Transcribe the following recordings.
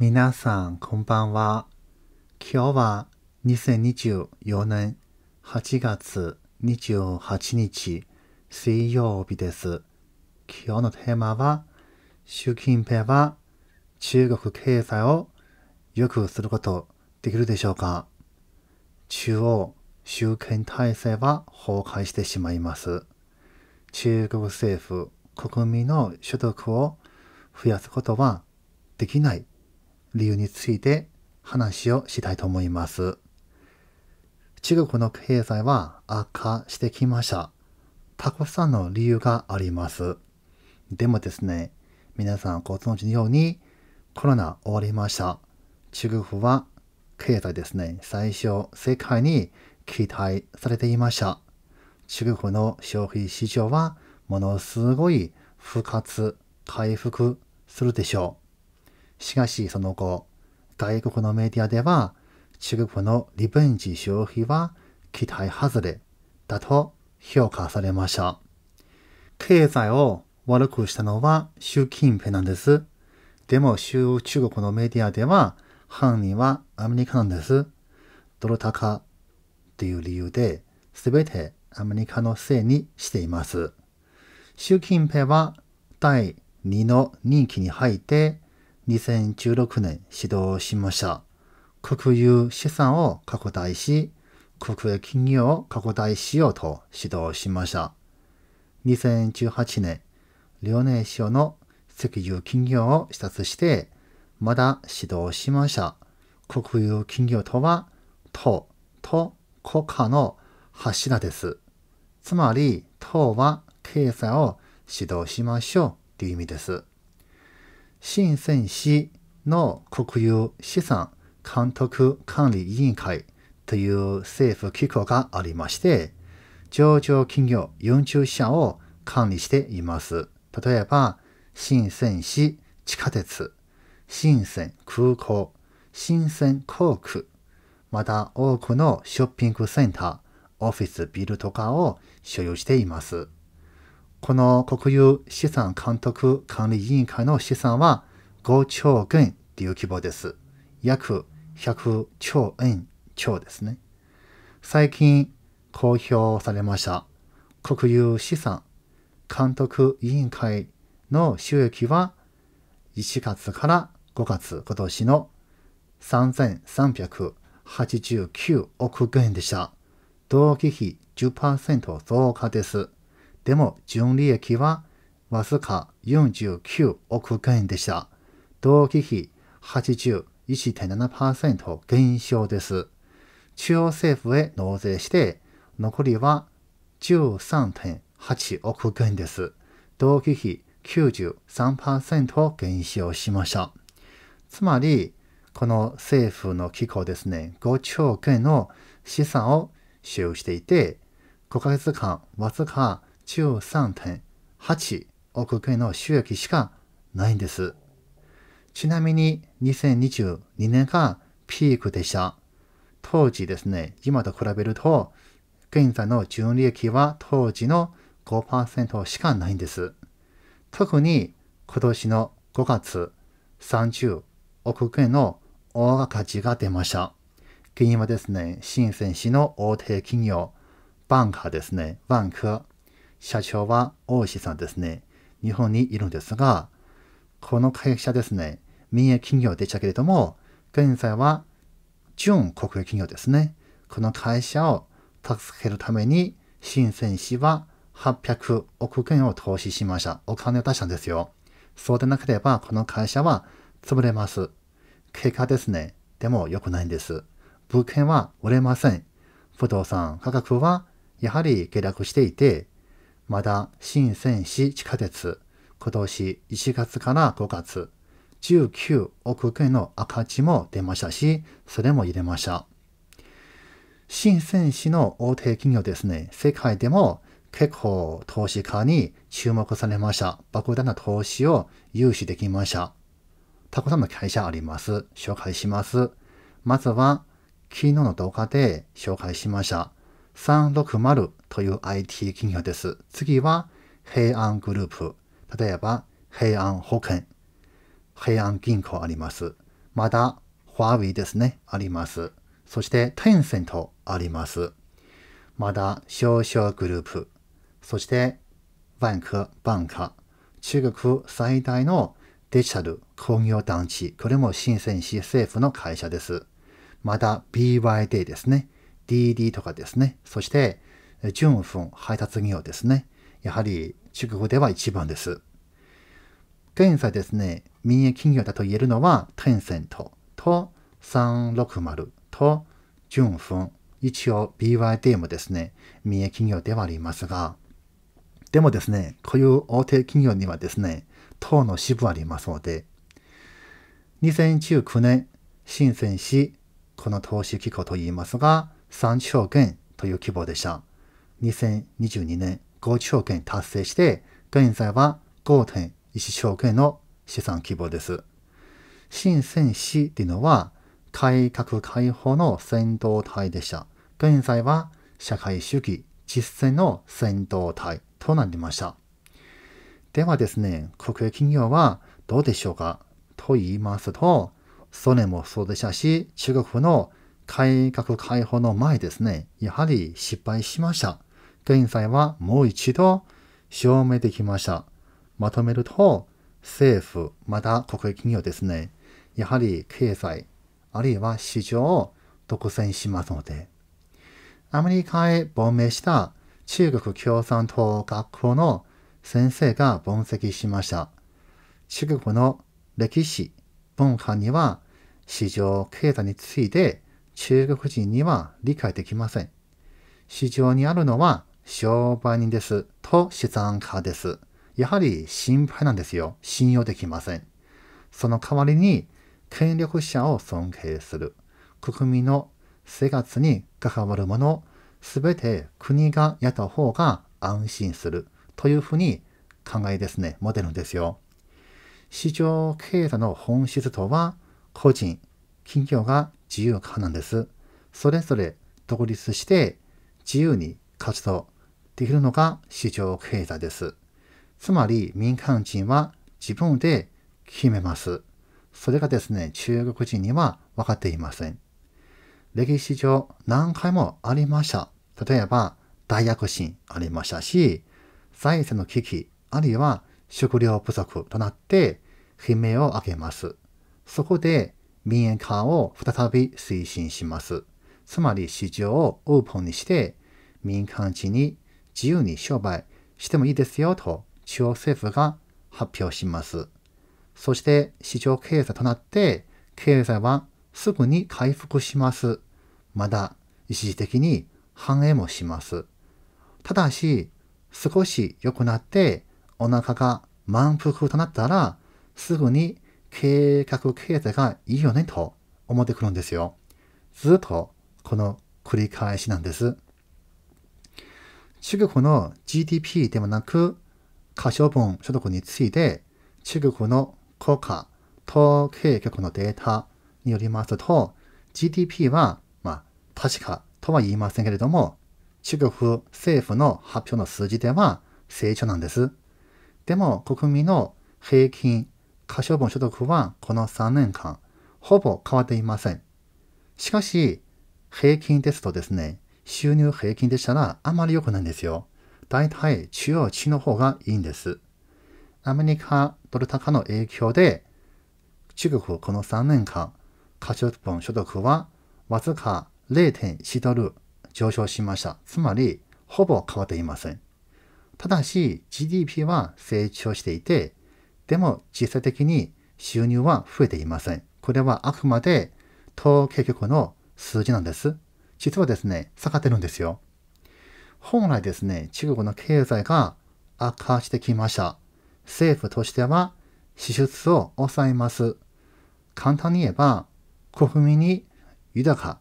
皆さん、こんばんは。今日は2024年8月28日水曜日です。今日のテーマは、習近平は中国経済を良くすることできるでしょうか中央集権体制は崩壊してしまいます。中国政府、国民の所得を増やすことはできない理由について話をしたいと思います。中国の経済は悪化してきました。たくさんの理由があります。でもですね、皆さんご存知のようにコロナ終わりました。中国は経済ですね、最初世界に期待されていました。中国の消費市場はものすごい復活、回復するでしょう。しかしその後、外国のメディアでは中国のリベンジ消費は期待外れだと評価されました。経済を悪くしたのは習近平なんです。でも中国のメディアでは犯人はアメリカなんです。ドル高という理由で全てアメリカのせいにしています。習近平は第2の任期に入って2016年始動しました。国有資産を拡大し、国営企業を拡大しようと指導しました。2018年、遼寧省の石油企業を視察して、まだ指導しました。国有企業とは、党と国家の柱です。つまり、党は経済を指導しましょうという意味です。深セン市の国有資産監督管理委員会という政府機構がありまして、上場企業40社を管理しています。例えば、深セン市地下鉄、深セン空港、深セン航空、また多くのショッピングセンター、オフィスビルとかを所有しています。この国有資産監督管理委員会の資産は5兆元という規模です。約100兆円超ですね。最近公表されました国有資産監督委員会の収益は1月から5月今年の3389億元でした。同期比10%増加です。でも純利益はわずか49億円でした。同期比81.7%減少です。中央政府へ納税して、残りは13.8億円です。同期比93%減少しました。つまり、この政府の機構ですね、5兆円の資産を使用していて、5ヶ月間わずか13.8億円の収益しかないんです。ちなみに2022年がピークでした。当時ですね、今と比べると、現在の純利益は当時の5%しかないんです。特に今年の5月30億円の大赤字が出ました。原因はですね、深セン市の大手企業、バンカーですね、バンク社長は大石さんですね。日本にいるんですが、この会社ですね、民営企業でしたけれども、現在は純国営企業ですね。この会社を助けるために、深セン市は800億円を投資しました。お金を出したんですよ。そうでなければ、この会社は潰れます。結果ですね。でも良くないんです。物件は売れません。不動産価格はやはり下落していて、まだ新鮮市地下鉄、今年1月から5月、19億円の赤字も出ましたし、それも入れました。新鮮市の大手企業ですね、世界でも結構投資家に注目されました。莫大な投資を融資できました。たくさんの会社あります。紹介します。まずは、昨日の動画で紹介しました。360という IT 企業です。次は平安グループ。例えば平安保険、平安銀行あります。また、ファーウィーですね、あります。そして、テンセントあります。また、少々グループ。そして、バンク、バンカ。中国最大のデジタル工業団地。これも深圳市政府の会社です。また、BYD ですね。DD とかですね。そして、純粉配達業ですね。やはり、中国では一番です。現在ですね、民営企業だと言えるのは、テンセントと360と純粉。一応 BYD もですね、民営企業ではありますが、でもですね、こういう大手企業にはですね、党の支部ありますので、2019年、深セ市、この投資機構といいますが、3兆元という規模でした。2022年5兆元達成して、現在は5.1兆元の資産規模です。深戦士というのは改革開放の先導体でした。現在は社会主義実践の先導体となりました。ではですね、国営企業はどうでしょうかと言いますと、ソ連もそうでしたし、中国の改革開放の前ですね、やはり失敗しました。現在はもう一度証明できました。まとめると、政府、また国営企業ですね、やはり経済、あるいは市場を独占しますので、アメリカへ亡命した中国共産党学校の先生が分析しました。中国の歴史、文化には市場経済について中国人には理解できません。市場にあるのは商売人ですと資産家です。やはり心配なんですよ。信用できません。その代わりに権力者を尊敬する。国民の生活に関わるもの、すべて国がやった方が安心するというふうに考えですね、モデルですよ。市場経済の本質とは個人、企業が自由派なんです。それぞれ独立して自由に活動できるのが市場経済です。つまり民間人は自分で決めます。それがですね、中国人には分かっていません。歴史上何回もありました。例えば、大躍進ありましたし、財政の危機、あるいは食料不足となって悲鳴を上げます。そこで民営化を再び推進します。つまり市場をオープンにして民間地に自由に商売してもいいですよと中央政府が発表します。そして市場経済となって経済はすぐに回復します。まだ一時的に繁栄もします。ただし少し良くなってお腹が満腹となったらすぐに計画経済がいいよねと思ってくるんですよ。ずっとこの繰り返しなんです。中国の GDP ではなく、可処分所得について、中国の国家統計局のデータによりますと、GDP は、まあ、確かとは言いませんけれども、中国政府の発表の数字では成長なんです。でも、国民の平均可処分所得はこの3年間、ほぼ変わっていません。しかし、平均ですとですね、収入平均でしたらあまり良くないんですよ。大体中央値の方がいいんです。アメリカドル高の影響で、中国この3年間、可処分所得はわずか0 4ドル上昇しました。つまり、ほぼ変わっていません。ただし、GDP は成長していて、でも実際的に収入は増えていません。これはあくまで統計局の数字なんです。実はですね、下がってるんですよ。本来ですね、中国の経済が悪化してきました。政府としては支出を抑えます。簡単に言えば、国民に豊か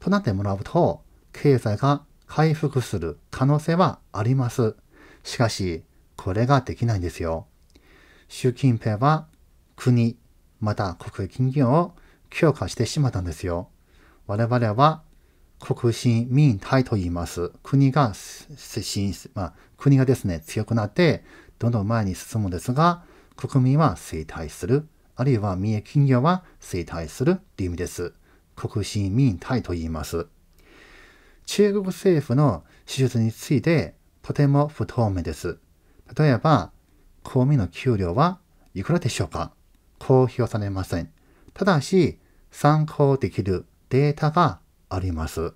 となってもらうと、経済が回復する可能性はあります。しかし、これができないんですよ。習近平は国、また国営企業を強化してしまったんですよ。我々は国進民体と言います。国が進、まあ、国がですね、強くなって、どんどん前に進むんですが、国民は衰退する。あるいは民営企業は衰退するっていう意味です。国進民体と言います。中国政府の手術についてとても不透明です。例えば、公務員の給料はいくらでしょうか公表されません。ただし、参考できるデータがあります。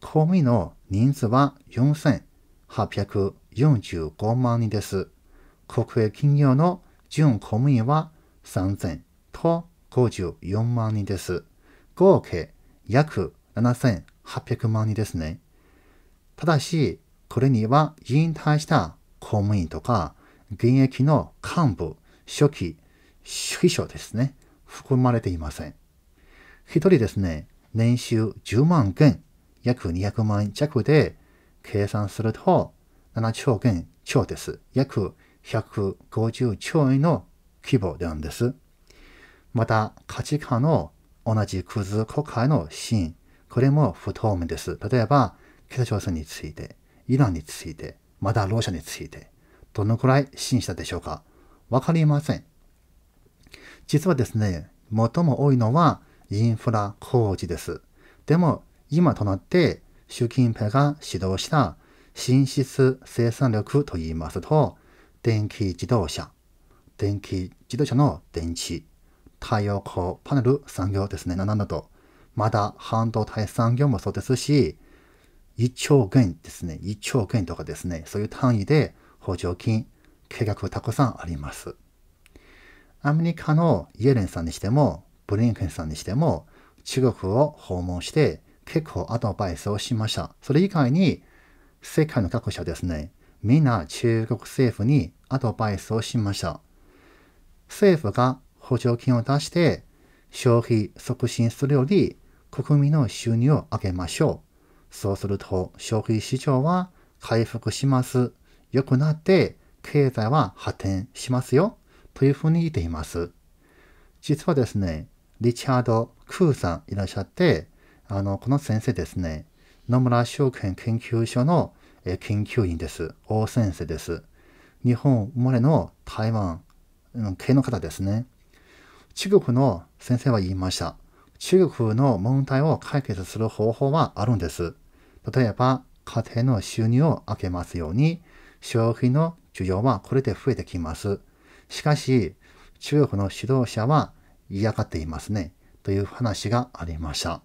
公務員の人数は4845万人です。国営企業の準公務員は3 0 54万人です。合計約7800万人ですね。ただし、これには引退した公務員とか現役の幹部、初期、秘書ですね、含まれていません。一人ですね、年収10万元、約200万弱で、計算すると、7兆元超です。約150兆円の規模なんです。また、価値観の同じクズ国会のシーン、これも不透明です。例えば、北朝鮮について、イランについて、またロシアについて、どのくらい信したでしょうかわかりません。実はですね、最も多いのはインフラ工事です。でも、今となって習近平が指導した進出生産力と言いますと、電気自動車、電気自動車の電池、太陽光パネル産業ですね、などと、まだ半導体産業もそうですし、1兆元ですね、1兆元とかですね、そういう単位で補助金、計画たくさんあります。アメリカのイエレンさんにしても、ブリンケンさんにしても、中国を訪問して結構アドバイスをしました。それ以外に、世界の各社ですね、みんな中国政府にアドバイスをしました。政府が補助金を出して消費促進するより国民の収入を上げましょう。そうすると消費市場は回復します良くなって経済は発展しますよというふうに言っています。実はですね、リチャード・クーさんいらっしゃって、あの、この先生ですね、野村証券研究所の研究員です。大先生です。日本生まれの台湾系の方ですね。中国の先生は言いました。中国の問題を解決する方法はあるんです。例えば、家庭の収入を上げますように、消費の需要はこれで増えてきます。しかし、中国の指導者は嫌がっていますね。という話がありました。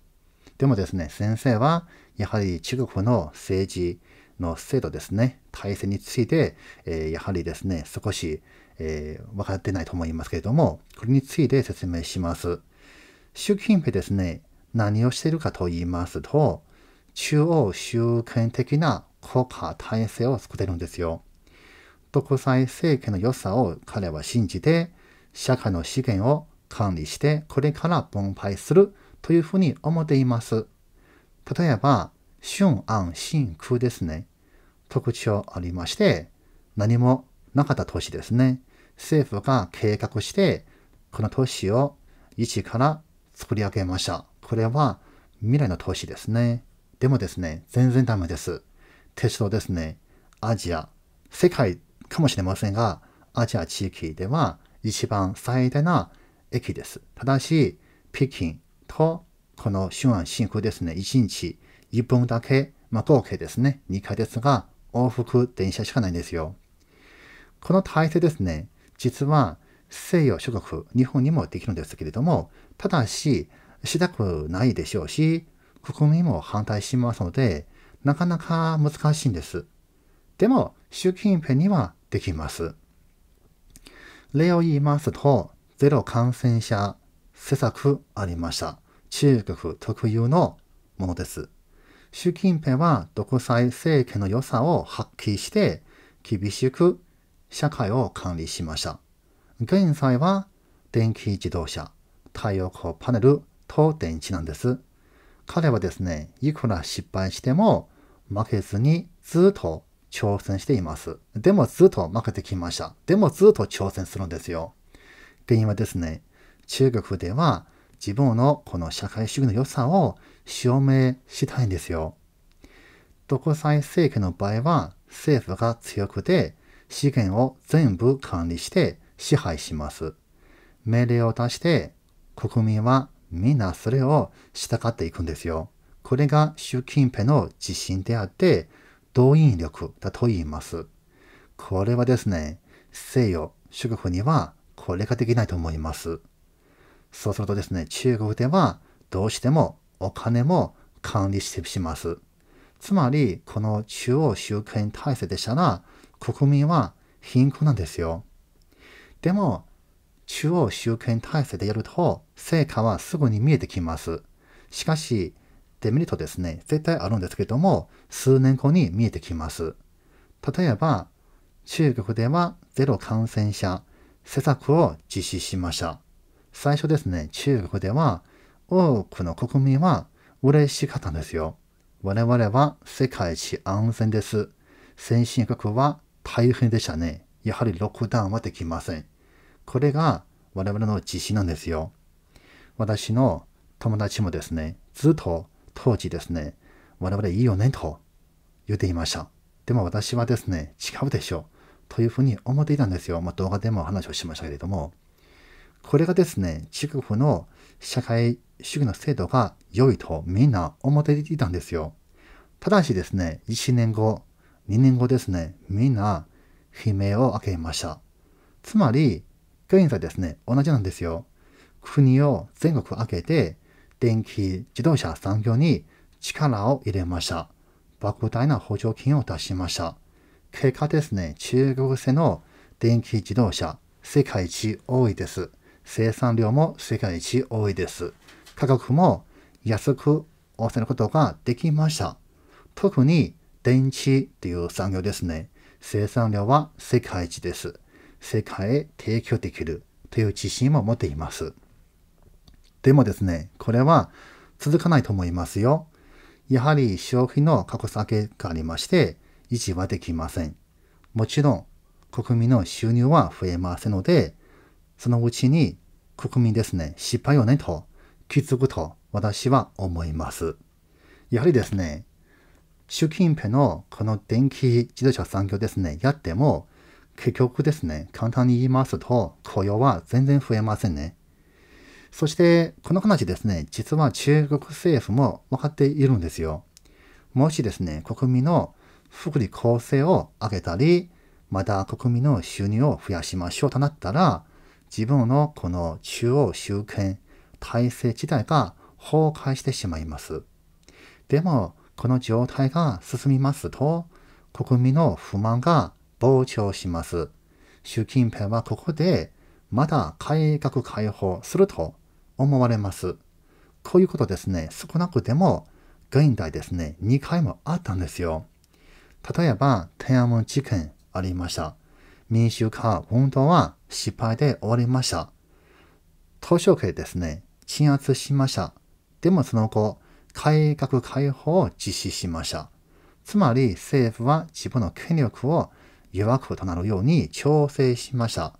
でもですね、先生は、やはり中国の政治の制度ですね、体制について、えー、やはりですね、少し、えー、分かってないと思いますけれども、これについて説明します。習近平ですね、何をしているかと言いますと、中央集権的な国家体制を作ってるんですよ。独裁政権の良さを彼は信じて、社会の資源を管理してこれから分配するというふうに思っています。例えば、春安新空ですね。特徴ありまして、何もなかった都市ですね。政府が計画して、この都市を一から作り上げました。これは未来の都市ですね。でもですね、全然ダメです。鉄道ですね、アジア、世界かもしれませんが、アジア地域では一番最大な駅です。ただし、北京とこの春安新空ですね、1日1分だけ、まあ、合計ですね、2回ですが、往復電車しかないんですよ。この体制ですね、実は西洋諸国、日本にもできるんですけれども、ただし、したくないでしょうし、国民も反対しますので、なかなか難しいんです。でも、習近平にはできます。例を言いますと、ゼロ感染者施策ありました。中国特有のものです。習近平は独裁政権の良さを発揮して厳しく社会を管理しました。現在は電気自動車、太陽光パネルと電池なんです。彼はですね、いくら失敗しても負けずにずっと挑戦しています。でもずっと負けてきました。でもずっと挑戦するんですよ。原因はですね、中国では自分のこの社会主義の良さを証明したいんですよ。独裁政権の場合は政府が強くて資源を全部管理して支配します。命令を出して国民はみんなそれを従っていくんですよ。これが習近平の自信であって、動員力だと言います。これはですね、西洋、諸国にはこれができないと思います。そうするとですね、中国ではどうしてもお金も管理してします。つまり、この中央集権体制でしたら、国民は貧困なんですよ。でも、中央集権体制でやると、成果はすぐに見えてきます。しかし、デメリットですね、絶対あるんですけども、数年後に見えてきます。例えば、中国ではゼロ感染者施策を実施しました。最初ですね、中国では多くの国民は嬉しかったんですよ。我々は世界一安全です。先進国は大変でしたね。やはりロックダウンはできません。これが我々の自信なんですよ。私の友達もですね、ずっと当時ですね、我々いいよねと言っていました。でも私はですね、違うでしょう。というふうに思っていたんですよ。まあ、動画でも話をしましたけれども。これがですね、中国の社会主義の制度が良いとみんな思っていたんですよ。ただしですね、1年後、2年後ですね、みんな悲鳴を上げました。つまり、現在ですね、同じなんですよ。国を全国開けて、電気、自動車産業に力を入れました。莫大な補助金を出しました。結果ですね、中国製の電気自動車、世界一多いです。生産量も世界一多いです。価格も安く抑えることができました。特に電池という産業ですね。生産量は世界一です。世界へ提供できるという自信も持っています。でもですね、これは続かないと思いますよ。やはり消費の格下げがありまして、維持はできません。もちろん、国民の収入は増えませんので、そのうちに国民ですね、失敗よねと気づくと私は思います。やはりですね、習近平のこの電気自動車産業ですね、やっても、結局ですね、簡単に言いますと、雇用は全然増えませんね。そしてこの話ですね、実は中国政府も分かっているんですよ。もしですね、国民の福利厚生を上げたり、また国民の収入を増やしましょうとなったら、自分のこの中央集権体制自体が崩壊してしまいます。でも、この状態が進みますと、国民の不満が膨張します。習近平はここでまた改革開放すると思われます。こういうことですね、少なくても現代ですね、2回もあったんですよ。例えば、天安門事件ありました。民主化運動は失敗で終わりました。図小平ですね、鎮圧しました。でもその後、改革開放を実施しました。つまり政府は自分の権力を弱くとなるように調整しました。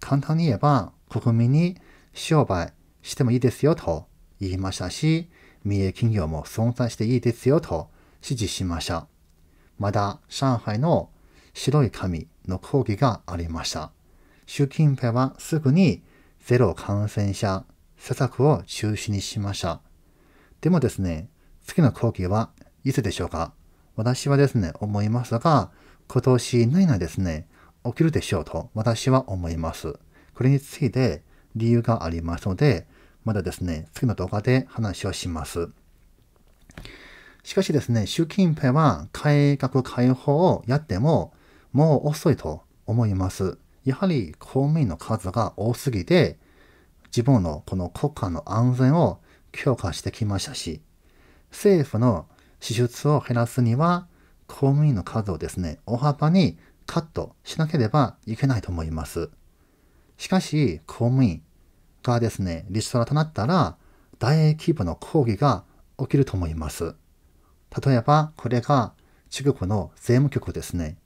簡単に言えば国民に商売してもいいですよと言いましたし、民営企業も存在していいですよと指示しました。まだ上海の白い紙の抗議がありました。習近平はすぐにゼロ感染者施策を中止にしました。でもですね、次の講義はいつでしょうか私はですね、思いますが、今年何内ですね、起きるでしょうと私は思います。これについて理由がありますので、まだですね、次の動画で話をします。しかしですね、習近平は改革開放をやってももう遅いと思います。やはり公務員の数が多すぎて、自分のこの国家の安全を強化してきましたし、政府の支出を減らすには、公務員の数をですね、大幅にカットしなければいけないと思います。しかし、公務員がですね、リストラとなったら、大規模の抗議が起きると思います。例えば、これが中国の税務局ですね。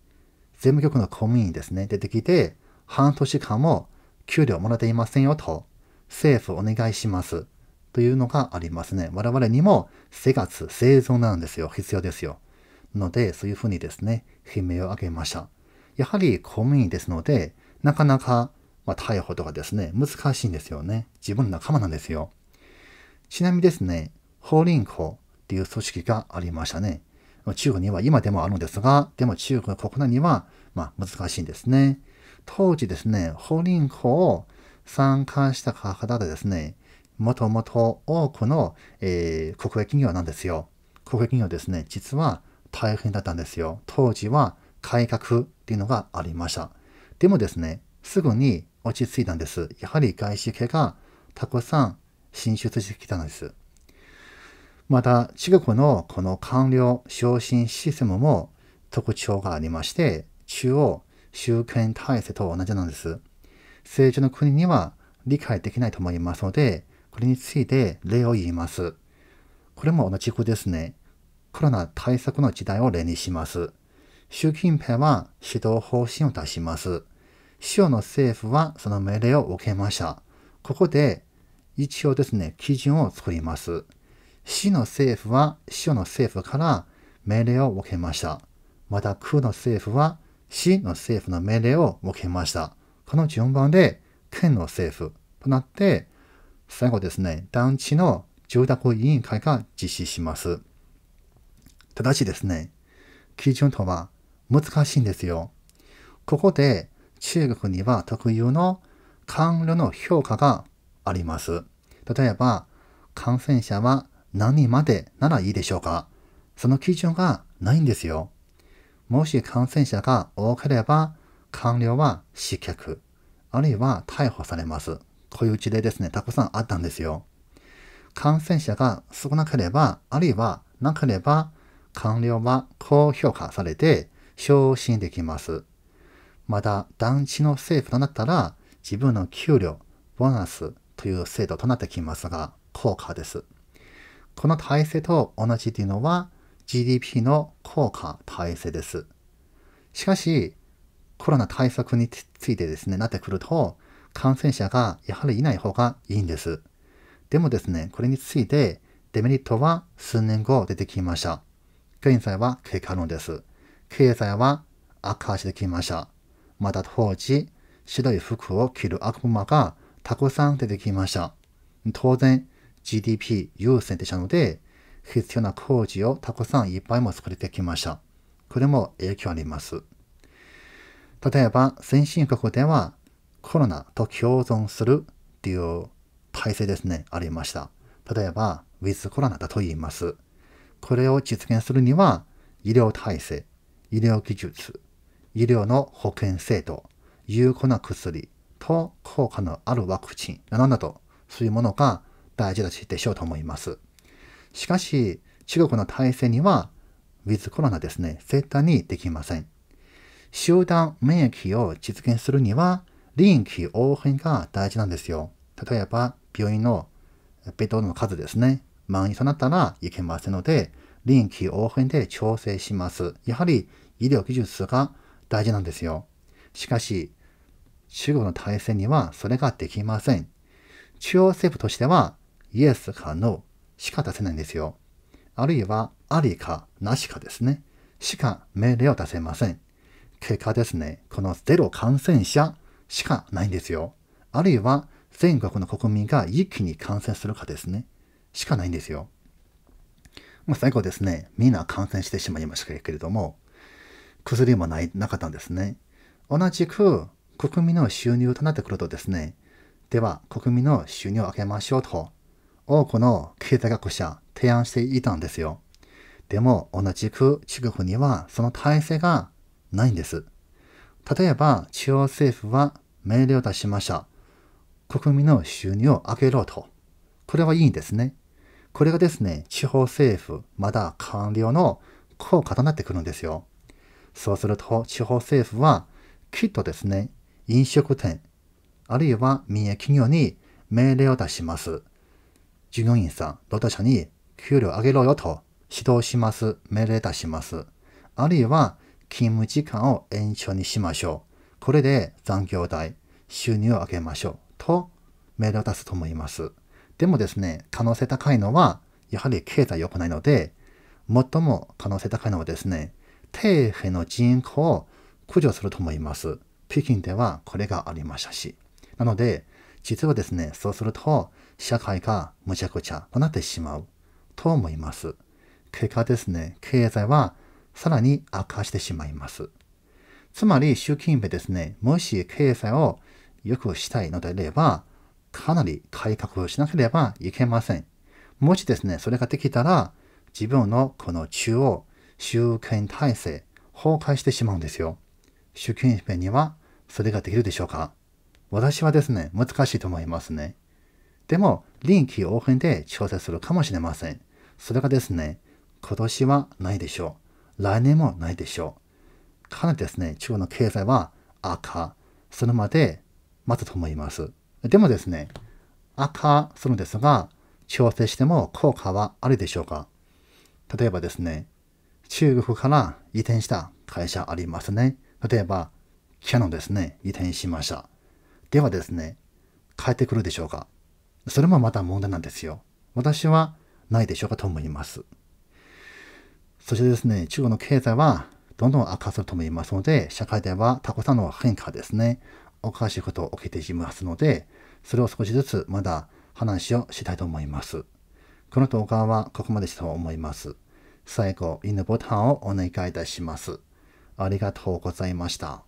税務局の公務員ですね、出てきて、半年間も給料もらっていませんよと、政府お願いします。というのがありますね。我々にも生活、生存なんですよ。必要ですよ。ので、そういうふうにですね、悲鳴を上げました。やはり公務員ですので、なかなか、ま逮捕とかですね、難しいんですよね。自分の仲間なんですよ。ちなみにですね、法輪功っていう組織がありましたね。中国には今でもあるんですが、でも中国国内には、ま難しいんですね。当時ですね、法輪功を参加した方でですね、もともと多くの、えー、国営企業なんですよ。国営企業ですね、実は大変だったんですよ。当時は改革っていうのがありました。でもですね、すぐに落ち着いたんです。やはり外資系がたくさん進出してきたんです。また、中国のこの官僚昇進システムも特徴がありまして、中央集権体制と同じなんです。成長の国には理解できないと思いますので、これについて例を言います。これも同じくですね。コロナ対策の時代を例にします。習近平は指導方針を出します。州の政府はその命令を受けました。ここで一応ですね、基準を作ります。市の政府は州の政府から命令を受けました。また区の政府は市の政府の命令を受けました。この順番で県の政府となって、最後ですね、団地の住宅委員会が実施します。ただしですね、基準とは難しいんですよ。ここで中国には特有の官僚の評価があります。例えば、感染者は何までならいいでしょうかその基準がないんですよ。もし感染者が多ければ、官僚は失脚、あるいは逮捕されます。こういう事例ですね、たくさんあったんですよ。感染者が少なければ、あるいはなければ、官僚は高評価されて、昇進できます。また、団地の政府となったら、自分の給料、ボーナスという制度となってきますが、効果です。この体制と同じというのは、GDP の効果体制です。しかし、コロナ対策についてですね、なってくると、感染者がやはりいない方がいいんです。でもですね、これについてデメリットは数年後出てきました。現在は経過論です。経済は赤字できました。また当時、白い服を着る悪魔がたくさん出てきました。当然、GDP 優先でしたので、必要な工事をたくさんいっぱいも作れてきました。これも影響あります。例えば、先進国ではコロナと共存するっていう体制ですね、ありました。例えば、ウィズコロナだと言います。これを実現するには、医療体制、医療技術、医療の保険制度、有効な薬と効果のあるワクチンなどなど、そういうものが大事だしでしょうと思います。しかし、中国の体制には、ウィズコロナですね、絶対にできません。集団免疫を実現するには、臨機応変が大事なんですよ。例えば、病院のベッドの数ですね、満員となったらいけませんので、臨機応変で調整します。やはり医療技術が大事なんですよ。しかし、中国の体制にはそれができません。中央政府としては、イエスかノーしか出せないんですよ。あるいは、ありかなしかですね。しか命令を出せません。結果ですね、このゼロ感染者しかないんですよ。あるいは、全国の国民が一気に感染するかですね。しかないんですよ。まあ、最後ですね、みんな感染してしまいましたけれども、薬もないなかったんですね。同じく国民の収入となってくるとですね、では国民の収入を上げましょうと、多くの経済学者提案していたんですよ。でも同じく中国にはその体制がないんです。例えば中央政府は命令を出しました。国民の収入を上げろと。これはいいんですね。これがですね、地方政府、また官僚の効果となってくるんですよ。そうすると、地方政府は、きっとですね、飲食店、あるいは民営企業に命令を出します。従業員さん、労働者に給料上げろよと指導します。命令出します。あるいは勤務時間を延長にしましょう。これで残業代、収入を上げましょう。と命令を出すと思います。でもですね、可能性高いのは、やはり経済良くないので、最も可能性高いのはですね、底辺の人口を駆除すると思います。北京ではこれがありましたし。なので、実はですね、そうすると、社会がむちゃくちゃとなってしまうと思います。結果ですね、経済はさらに悪化してしまいます。つまり、習近平ですね、もし経済を良くしたいのであれば、かなり改革をしなければいけません。もしですね、それができたら、自分のこの中央、集権体制、崩壊してしまうんですよ。主権平にはそれができるでしょうか私はですね、難しいと思いますね。でも、臨機応変で調整するかもしれません。それがですね、今年はないでしょう。来年もないでしょう。かなりですね、中国の経済は赤、それまで待つと思います。でもですね、赤するんですが、調整しても効果はあるでしょうか例えばですね、中国から移転した会社ありますね。例えば、キャノンですね、移転しました。ではですね、変えてくるでしょうかそれもまた問題なんですよ。私はないでしょうかと思います。そしてですね、中国の経済はどんどん悪化すると思いますので、社会ではたくさんの変化ですね、おかしいことを起きてしまいますので、それを少しずつまだ話をしたいと思います。この動画はここまでしたと思います。最後、いいねボタンをお願いいたします。ありがとうございました。